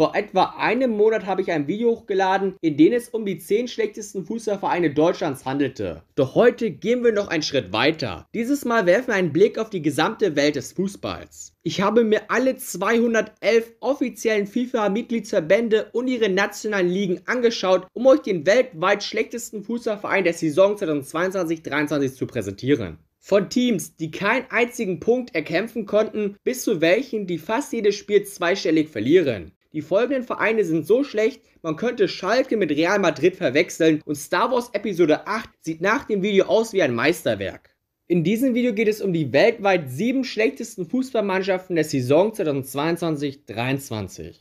Vor etwa einem Monat habe ich ein Video hochgeladen, in dem es um die 10 schlechtesten Fußballvereine Deutschlands handelte. Doch heute gehen wir noch einen Schritt weiter. Dieses Mal werfen wir einen Blick auf die gesamte Welt des Fußballs. Ich habe mir alle 211 offiziellen FIFA-Mitgliedsverbände und ihre nationalen Ligen angeschaut, um euch den weltweit schlechtesten Fußballverein der Saison 2022 2023 zu präsentieren. Von Teams, die keinen einzigen Punkt erkämpfen konnten, bis zu welchen, die fast jedes Spiel zweistellig verlieren. Die folgenden Vereine sind so schlecht, man könnte Schalke mit Real Madrid verwechseln und Star Wars Episode 8 sieht nach dem Video aus wie ein Meisterwerk. In diesem Video geht es um die weltweit sieben schlechtesten Fußballmannschaften der Saison 2022-23.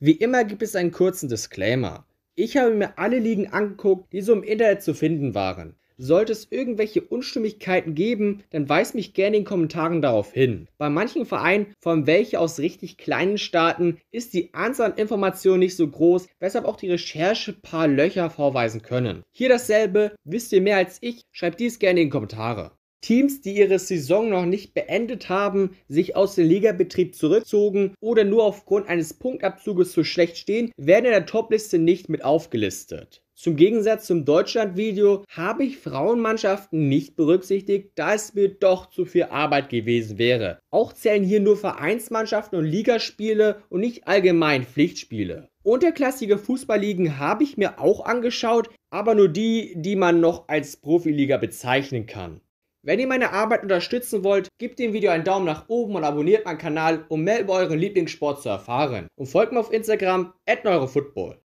Wie immer gibt es einen kurzen Disclaimer. Ich habe mir alle Ligen angeguckt, die so im Internet zu finden waren. Sollte es irgendwelche Unstimmigkeiten geben, dann weist mich gerne in den Kommentaren darauf hin. Bei manchen Vereinen, vor allem welche aus richtig kleinen Staaten, ist die Anzahl an Informationen nicht so groß, weshalb auch die Recherche paar Löcher vorweisen können. Hier dasselbe, wisst ihr mehr als ich? Schreibt dies gerne in die Kommentare. Teams, die ihre Saison noch nicht beendet haben, sich aus dem Ligabetrieb zurückzogen oder nur aufgrund eines Punktabzuges zu schlecht stehen, werden in der Topliste nicht mit aufgelistet. Zum Gegensatz zum Deutschland-Video habe ich Frauenmannschaften nicht berücksichtigt, da es mir doch zu viel Arbeit gewesen wäre. Auch zählen hier nur Vereinsmannschaften und Ligaspiele und nicht allgemein Pflichtspiele. Unterklassige Fußballligen habe ich mir auch angeschaut, aber nur die, die man noch als Profiliga bezeichnen kann. Wenn ihr meine Arbeit unterstützen wollt, gebt dem Video einen Daumen nach oben und abonniert meinen Kanal, um mehr über euren Lieblingssport zu erfahren. Und folgt mir auf Instagram at @neurofootball.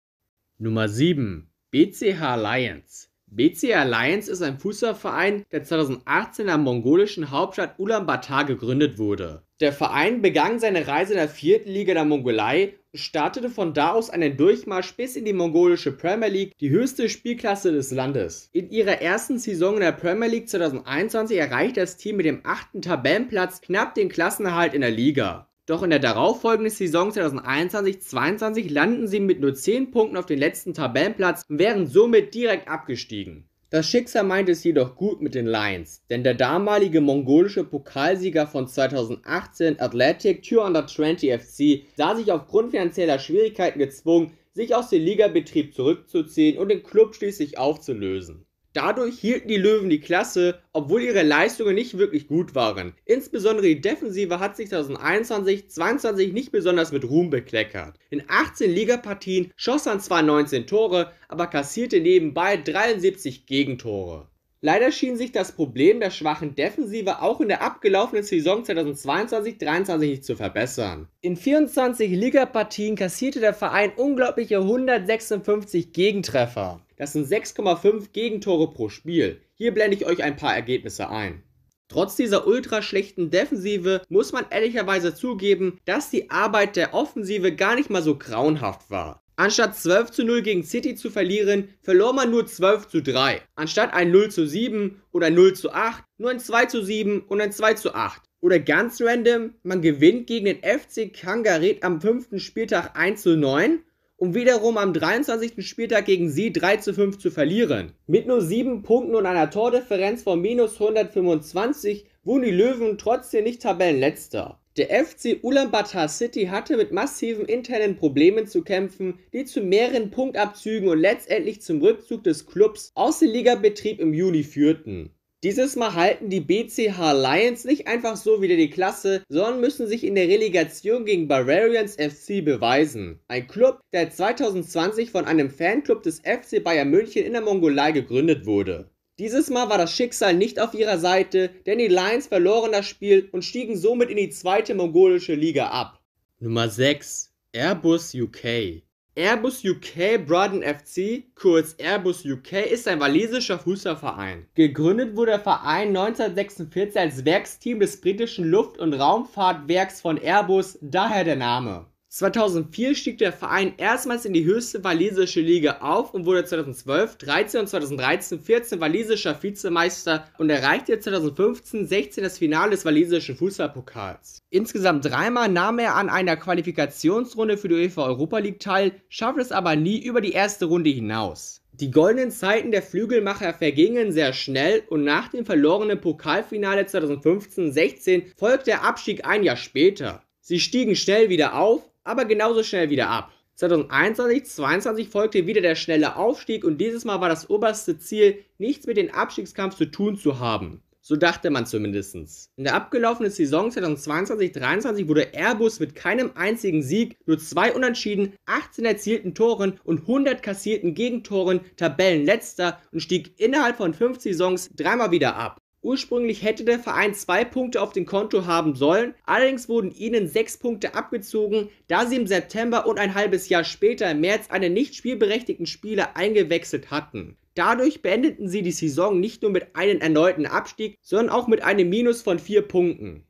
Nummer 7. BCH Alliance. BCH Alliance ist ein Fußballverein, der 2018 in der mongolischen Hauptstadt Ulaanbaatar gegründet wurde. Der Verein begann seine Reise in der vierten Liga der Mongolei startete von da aus einen Durchmarsch bis in die mongolische Premier League, die höchste Spielklasse des Landes. In ihrer ersten Saison in der Premier League 2021 erreichte das Team mit dem achten Tabellenplatz knapp den Klassenerhalt in der Liga. Doch in der darauffolgenden Saison 2021-22 landen sie mit nur 10 Punkten auf den letzten Tabellenplatz und wären somit direkt abgestiegen. Das Schicksal meint es jedoch gut mit den Lions, denn der damalige mongolische Pokalsieger von 2018 Athletic Two-Under-20 FC sah sich aufgrund finanzieller Schwierigkeiten gezwungen, sich aus dem Ligabetrieb zurückzuziehen und den Club schließlich aufzulösen Dadurch hielten die Löwen die Klasse, obwohl ihre Leistungen nicht wirklich gut waren. Insbesondere die Defensive hat sich 2021-22 nicht besonders mit Ruhm bekleckert. In 18 Ligapartien schoss man zwar 19 Tore, aber kassierte nebenbei 73 Gegentore. Leider schien sich das Problem der schwachen Defensive auch in der abgelaufenen Saison 2022-23 nicht zu verbessern. In 24 Ligapartien kassierte der Verein unglaubliche 156 Gegentreffer. Das sind 6,5 Gegentore pro Spiel. Hier blende ich euch ein paar Ergebnisse ein. Trotz dieser ultra schlechten Defensive muss man ehrlicherweise zugeben, dass die Arbeit der Offensive gar nicht mal so grauenhaft war. Anstatt 12 zu 0 gegen City zu verlieren, verlor man nur 12 zu 3. Anstatt ein 0 zu 7 oder 0 zu 8, nur ein 2 zu 7 und ein 2 zu 8. Oder ganz random, man gewinnt gegen den FC Kangaret am 5. Spieltag 1 zu 9 um wiederum am 23. Spieltag gegen sie 3 zu 5 zu verlieren. Mit nur 7 Punkten und einer Tordifferenz von minus 125 wurden die Löwen trotzdem nicht Tabellenletzter. Der FC Ulaanbaatar City hatte mit massiven internen Problemen zu kämpfen, die zu mehreren Punktabzügen und letztendlich zum Rückzug des Clubs aus dem Ligabetrieb im Juni führten. Dieses Mal halten die BCH Lions nicht einfach so wieder die Klasse, sondern müssen sich in der Relegation gegen Bavarians FC beweisen. Ein Club, der 2020 von einem Fanclub des FC Bayern München in der Mongolei gegründet wurde. Dieses Mal war das Schicksal nicht auf ihrer Seite, denn die Lions verloren das Spiel und stiegen somit in die zweite mongolische Liga ab. Nummer 6 Airbus UK Airbus UK Brighton FC, kurz Airbus UK, ist ein walisischer Fußballverein. Gegründet wurde der Verein 1946 als Werksteam des britischen Luft- und Raumfahrtwerks von Airbus, daher der Name. 2004 stieg der Verein erstmals in die höchste walisische Liga auf und wurde 2012, 13 und 2013 14 walisischer Vizemeister und erreichte 2015, 16 das Finale des walisischen Fußballpokals. Insgesamt dreimal nahm er an einer Qualifikationsrunde für die UEFA Europa League teil, schaffte es aber nie über die erste Runde hinaus. Die goldenen Zeiten der Flügelmacher vergingen sehr schnell und nach dem verlorenen Pokalfinale 2015-16 folgte der Abstieg ein Jahr später. Sie stiegen schnell wieder auf, aber genauso schnell wieder ab. 2021, 2022 folgte wieder der schnelle Aufstieg und dieses Mal war das oberste Ziel, nichts mit dem Abstiegskampf zu tun zu haben. So dachte man zumindestens. In der abgelaufenen Saison 2022 2023 wurde Airbus mit keinem einzigen Sieg, nur zwei Unentschieden, 18 erzielten Toren und 100 kassierten Gegentoren Tabellenletzter und stieg innerhalb von 5 Saisons dreimal wieder ab. Ursprünglich hätte der Verein zwei Punkte auf dem Konto haben sollen, allerdings wurden ihnen sechs Punkte abgezogen, da sie im September und ein halbes Jahr später im März einen nicht spielberechtigten Spieler eingewechselt hatten. Dadurch beendeten sie die Saison nicht nur mit einem erneuten Abstieg, sondern auch mit einem Minus von vier Punkten.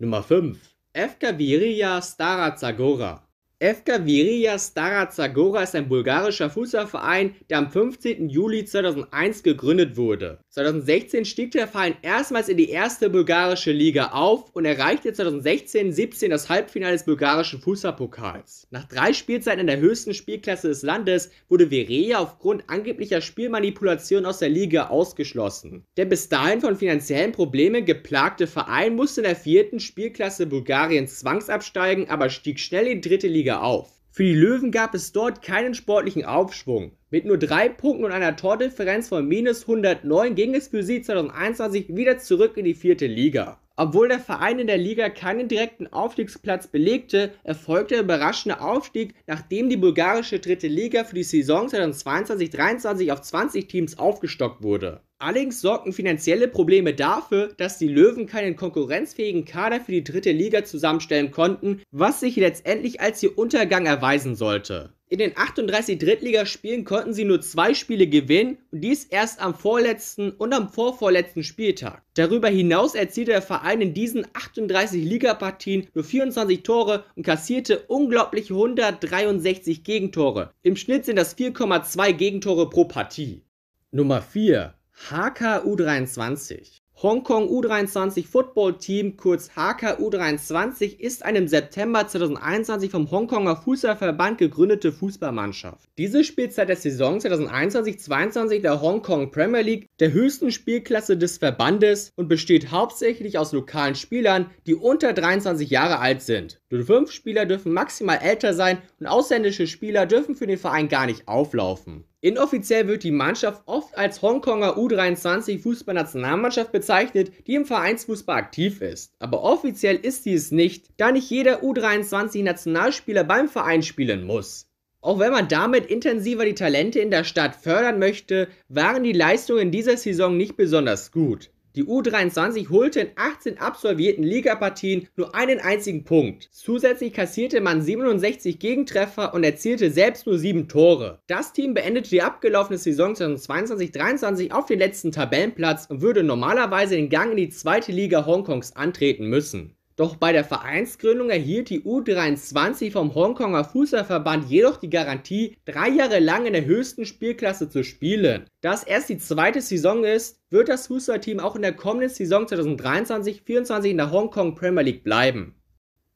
Nummer 5 FK Viria Stara Zagora FK Wirja Stara Zagora ist ein bulgarischer Fußballverein, der am 15. Juli 2001 gegründet wurde. 2016 stieg der Verein erstmals in die erste bulgarische Liga auf und erreichte 2016-17 das Halbfinale des bulgarischen Fußballpokals. Nach drei Spielzeiten in der höchsten Spielklasse des Landes wurde Vireja aufgrund angeblicher Spielmanipulation aus der Liga ausgeschlossen. Der bis dahin von finanziellen Problemen geplagte Verein musste in der vierten Spielklasse Bulgariens zwangsabsteigen, aber stieg schnell in die dritte Liga wieder auf. Für die Löwen gab es dort keinen sportlichen Aufschwung. Mit nur drei Punkten und einer Tordifferenz von minus 109 ging es für sie 2021 wieder zurück in die vierte Liga. Obwohl der Verein in der Liga keinen direkten Aufstiegsplatz belegte, erfolgte der überraschende Aufstieg, nachdem die bulgarische dritte Liga für die Saison 2022 2023 auf 20 Teams aufgestockt wurde. Allerdings sorgten finanzielle Probleme dafür, dass die Löwen keinen konkurrenzfähigen Kader für die dritte Liga zusammenstellen konnten, was sich letztendlich als ihr Untergang erweisen sollte. In den 38 Drittligaspielen konnten sie nur zwei Spiele gewinnen und dies erst am vorletzten und am vorvorletzten Spieltag. Darüber hinaus erzielte der Verein in diesen 38 Ligapartien nur 24 Tore und kassierte unglaublich 163 Gegentore. Im Schnitt sind das 4,2 Gegentore pro Partie. Nummer 4 hku U23. Hongkong U23 Football Team, kurz hku 23 ist eine im September 2021 vom Hongkonger Fußballverband gegründete Fußballmannschaft. Diese spielt seit der Saison 2021-22 der Hongkong Premier League, der höchsten Spielklasse des Verbandes, und besteht hauptsächlich aus lokalen Spielern, die unter 23 Jahre alt sind. Nur fünf Spieler dürfen maximal älter sein und ausländische Spieler dürfen für den Verein gar nicht auflaufen. Inoffiziell wird die Mannschaft oft als Hongkonger U23 Fußballnationalmannschaft bezeichnet, die im Vereinsfußball aktiv ist. Aber offiziell ist sie es nicht, da nicht jeder U23 Nationalspieler beim Verein spielen muss. Auch wenn man damit intensiver die Talente in der Stadt fördern möchte, waren die Leistungen dieser Saison nicht besonders gut. Die U23 holte in 18 absolvierten Ligapartien nur einen einzigen Punkt. Zusätzlich kassierte man 67 Gegentreffer und erzielte selbst nur 7 Tore. Das Team beendete die abgelaufene Saison 2022-23 auf den letzten Tabellenplatz und würde normalerweise den Gang in die zweite Liga Hongkongs antreten müssen. Doch bei der Vereinsgründung erhielt die U23 vom Hongkonger Fußballverband jedoch die Garantie, drei Jahre lang in der höchsten Spielklasse zu spielen. Da es erst die zweite Saison ist, wird das Fußballteam auch in der kommenden Saison 2023-24 in der Hongkong Premier League bleiben.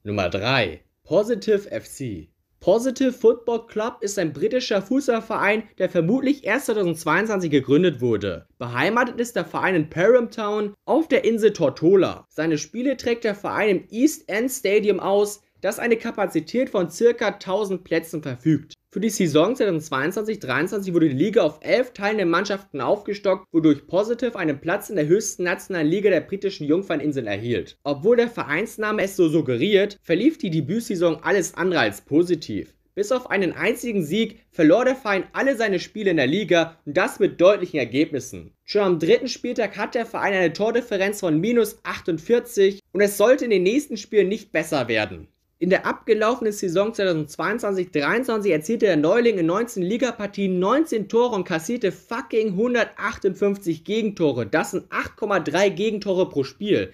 Nummer 3 Positive FC Positive Football Club ist ein britischer Fußballverein, der vermutlich erst 2022 gegründet wurde. Beheimatet ist der Verein in Perham Town auf der Insel Tortola. Seine Spiele trägt der Verein im East End Stadium aus, das eine Kapazität von ca. 1000 Plätzen verfügt. Für die Saison 2022 2023 wurde die Liga auf 11 teilnehmende Mannschaften aufgestockt, wodurch Positive einen Platz in der höchsten nationalen Liga der britischen Jungferninseln erhielt. Obwohl der Vereinsname es so suggeriert, verlief die Debütsaison alles andere als positiv. Bis auf einen einzigen Sieg verlor der Verein alle seine Spiele in der Liga und das mit deutlichen Ergebnissen. Schon am dritten Spieltag hat der Verein eine Tordifferenz von minus 48 und es sollte in den nächsten Spielen nicht besser werden. In der abgelaufenen Saison 2022-23 erzielte der Neuling in 19 Ligapartien 19 Tore und kassierte fucking 158 Gegentore. Das sind 8,3 Gegentore pro Spiel.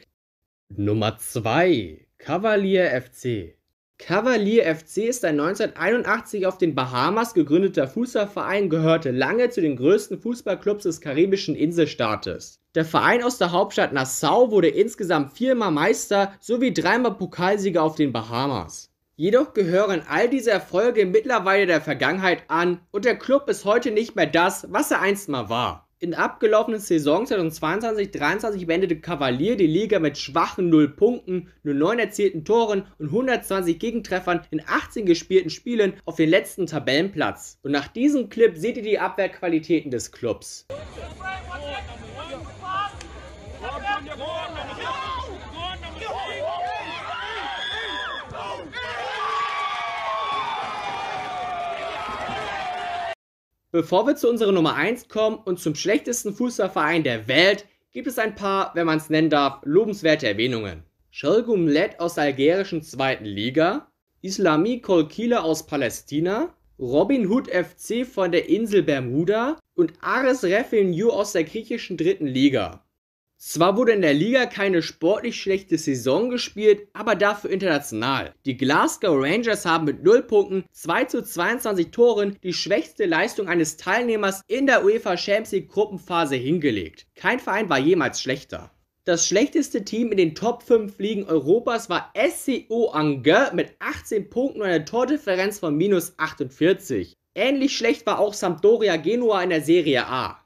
Nummer 2. Cavalier FC. Cavalier FC ist ein 1981 auf den Bahamas gegründeter Fußballverein, gehörte lange zu den größten Fußballclubs des karibischen Inselstaates. Der Verein aus der Hauptstadt Nassau wurde insgesamt viermal Meister sowie dreimal Pokalsieger auf den Bahamas. Jedoch gehören all diese Erfolge mittlerweile der Vergangenheit an und der Club ist heute nicht mehr das, was er einst mal war in abgelaufenen Saison 2022 2023 beendete Cavalier die Liga mit schwachen 0 Punkten, nur 9 erzielten Toren und 120 Gegentreffern in 18 gespielten Spielen auf den letzten Tabellenplatz. Und nach diesem Clip seht ihr die Abwehrqualitäten des Clubs. Bevor wir zu unserer Nummer 1 kommen und zum schlechtesten Fußballverein der Welt, gibt es ein paar, wenn man es nennen darf, lobenswerte Erwähnungen. Shergum Let aus der algerischen zweiten Liga, Islami Kolkila aus Palästina, Robin Hood FC von der Insel Bermuda und Ares Refil New aus der griechischen dritten Liga. Zwar wurde in der Liga keine sportlich schlechte Saison gespielt, aber dafür international. Die Glasgow Rangers haben mit 0 Punkten 2 zu 22 Toren die schwächste Leistung eines Teilnehmers in der UEFA Champions League Gruppenphase hingelegt. Kein Verein war jemals schlechter. Das schlechteste Team in den Top 5 Ligen Europas war SCO Angers mit 18 Punkten und einer Tordifferenz von minus 48. Ähnlich schlecht war auch Sampdoria Genua in der Serie A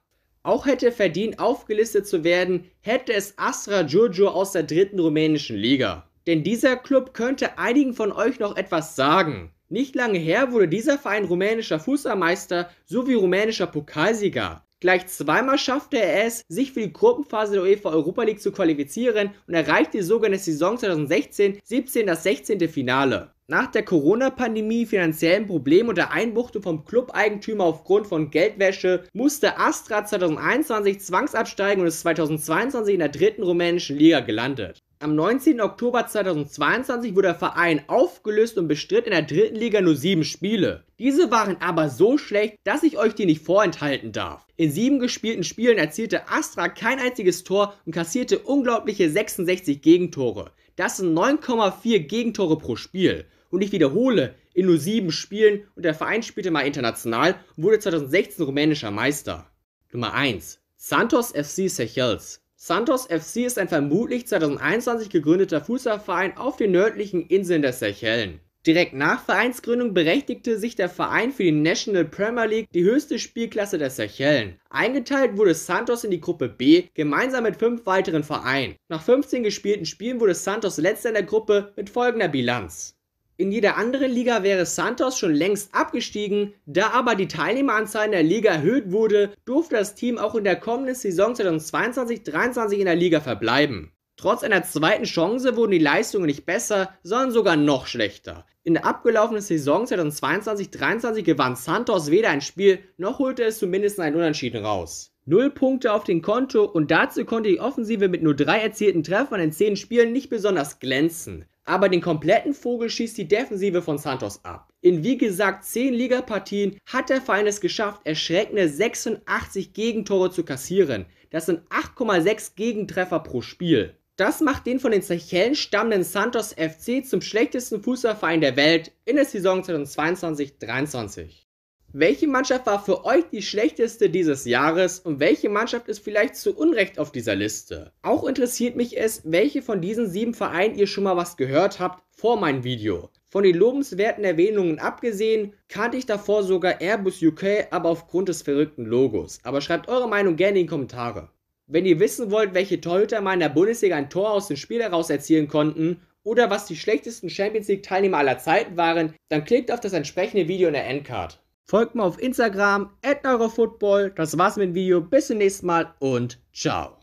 auch hätte verdient aufgelistet zu werden, hätte es Astra Giurgiu aus der dritten rumänischen Liga. Denn dieser Club könnte einigen von euch noch etwas sagen. Nicht lange her wurde dieser Verein rumänischer Fußballmeister sowie rumänischer Pokalsieger. Gleich zweimal schaffte er es, sich für die Gruppenphase der UEFA Europa League zu qualifizieren und erreichte die sogenannte Saison 2016-17 das 16. Finale. Nach der Corona-Pandemie, finanziellen Problemen und der Einbuchtung vom Club-Eigentümer aufgrund von Geldwäsche musste Astra 2021 zwangsabsteigen und ist 2022 in der dritten rumänischen Liga gelandet. Am 19. Oktober 2022 wurde der Verein aufgelöst und bestritt in der dritten Liga nur sieben Spiele. Diese waren aber so schlecht, dass ich euch die nicht vorenthalten darf. In sieben gespielten Spielen erzielte Astra kein einziges Tor und kassierte unglaubliche 66 Gegentore. Das sind 9,4 Gegentore pro Spiel. Und ich wiederhole, in nur sieben Spielen und der Verein spielte mal international und wurde 2016 rumänischer Meister. Nummer 1. Santos FC Seychelles. Santos FC ist ein vermutlich 2021 gegründeter Fußballverein auf den nördlichen Inseln der Seychellen. Direkt nach Vereinsgründung berechtigte sich der Verein für die National Premier League, die höchste Spielklasse der Seychellen. Eingeteilt wurde Santos in die Gruppe B gemeinsam mit fünf weiteren Vereinen. Nach 15 gespielten Spielen wurde Santos letzter in der Gruppe mit folgender Bilanz. In jeder anderen Liga wäre Santos schon längst abgestiegen, da aber die Teilnehmeranzahl in der Liga erhöht wurde, durfte das Team auch in der kommenden Saison 2022-23 in der Liga verbleiben. Trotz einer zweiten Chance wurden die Leistungen nicht besser, sondern sogar noch schlechter. In der abgelaufenen Saison 2022-23 gewann Santos weder ein Spiel, noch holte es zumindest einen Unentschieden raus. Null Punkte auf dem Konto und dazu konnte die Offensive mit nur drei erzielten Treffern in zehn Spielen nicht besonders glänzen aber den kompletten Vogel schießt die Defensive von Santos ab. In wie gesagt 10 Ligapartien hat der Verein es geschafft, erschreckende 86 Gegentore zu kassieren. Das sind 8,6 Gegentreffer pro Spiel. Das macht den von den Zechellen stammenden Santos FC zum schlechtesten Fußballverein der Welt in der Saison 2022-23. Welche Mannschaft war für euch die schlechteste dieses Jahres und welche Mannschaft ist vielleicht zu Unrecht auf dieser Liste? Auch interessiert mich es, welche von diesen sieben Vereinen ihr schon mal was gehört habt vor meinem Video. Von den lobenswerten Erwähnungen abgesehen, kannte ich davor sogar Airbus UK, aber aufgrund des verrückten Logos. Aber schreibt eure Meinung gerne in die Kommentare. Wenn ihr wissen wollt, welche Torhüter mal in der Bundesliga ein Tor aus dem Spiel heraus erzielen konnten oder was die schlechtesten Champions League Teilnehmer aller Zeiten waren, dann klickt auf das entsprechende Video in der Endcard. Folgt mir auf Instagram, at neurofootball. Das war's mit dem Video. Bis zum nächsten Mal und ciao.